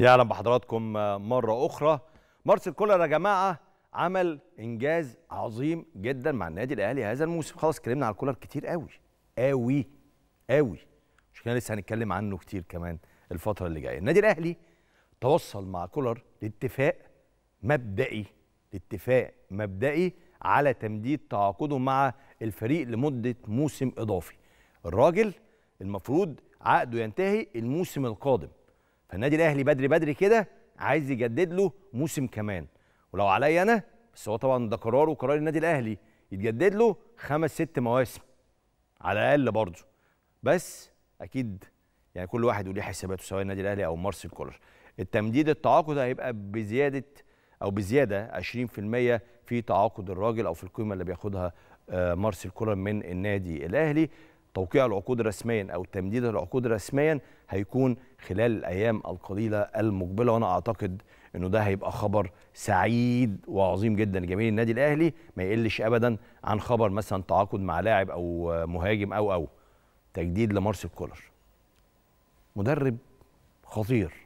يا اهلا بحضراتكم مره اخرى مارسيل كولر يا جماعه عمل انجاز عظيم جدا مع النادي الاهلي هذا الموسم خلاص اتكلمنا على كولر كتير قوي قوي قوي مش كنا لسه هنتكلم عنه كتير كمان الفتره اللي جايه النادي الاهلي توصل مع كولر لاتفاق مبدئي اتفاق مبدئي على تمديد تعاقده مع الفريق لمده موسم اضافي الراجل المفروض عقده ينتهي الموسم القادم فالنادي الاهلي بدري بدري كده عايز يجدد له موسم كمان ولو عليا انا بس هو طبعا ده قراره وقرار النادي الاهلي يتجدد له خمس ست مواسم على الاقل برضه بس اكيد يعني كل واحد وليه حساباته سواء النادي الاهلي او مارسيل كولر التمديد التعاقد هيبقى بزياده او بزياده 20% في تعاقد الراجل او في القيمه اللي بياخدها آه، مارسيل كولر من النادي الاهلي توقيع العقود رسميا او تمديد العقود رسميا هيكون خلال الايام القليله المقبله وانا اعتقد انه ده هيبقى خبر سعيد وعظيم جدا لجميع النادي الاهلي ما يقلش ابدا عن خبر مثلا تعاقد مع لاعب او مهاجم او او تجديد لمارسيل كولر مدرب خطير